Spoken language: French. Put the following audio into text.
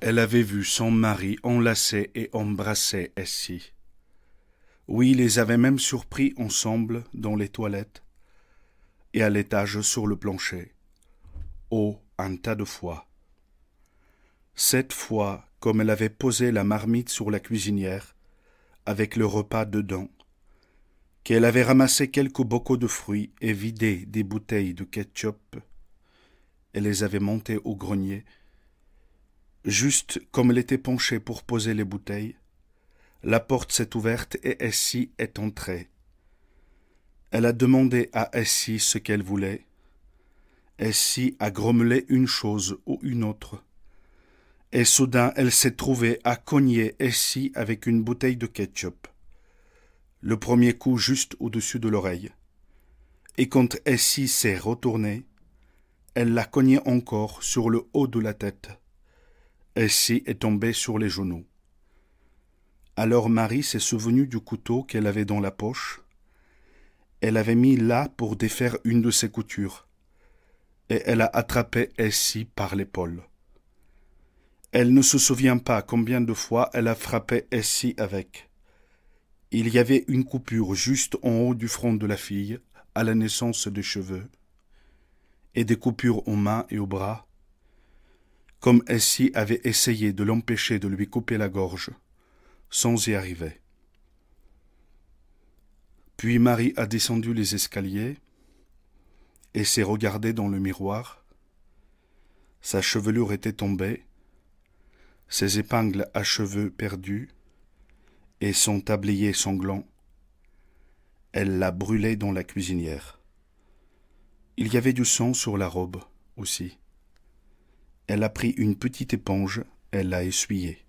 Elle avait vu son mari enlacer et embrasser ainsi. Oui, les avait même surpris ensemble dans les toilettes et à l'étage sur le plancher. Oh, un tas de fois. Cette fois, comme elle avait posé la marmite sur la cuisinière, avec le repas dedans, qu'elle avait ramassé quelques bocaux de fruits et vidé des bouteilles de ketchup, elle les avait montées au grenier Juste comme elle était penchée pour poser les bouteilles, la porte s'est ouverte et Essie est entrée. Elle a demandé à Essie ce qu'elle voulait. Essie a grommelé une chose ou une autre. Et soudain, elle s'est trouvée à cogner Essie avec une bouteille de ketchup. Le premier coup juste au-dessus de l'oreille. Et quand Essie s'est retournée, elle l'a cognée encore sur le haut de la tête. Essie est tombée sur les genoux. Alors Marie s'est souvenue du couteau qu'elle avait dans la poche. Elle avait mis là pour défaire une de ses coutures, et elle a attrapé Essie par l'épaule. Elle ne se souvient pas combien de fois elle a frappé Essie avec. Il y avait une coupure juste en haut du front de la fille, à la naissance des cheveux, et des coupures aux mains et aux bras, comme Essie avait essayé de l'empêcher de lui couper la gorge, sans y arriver. Puis Marie a descendu les escaliers et s'est regardée dans le miroir. Sa chevelure était tombée, ses épingles à cheveux perdus et son tablier sanglant. Elle l'a brûlé dans la cuisinière. Il y avait du sang sur la robe aussi. Elle a pris une petite éponge, elle l'a essuyée.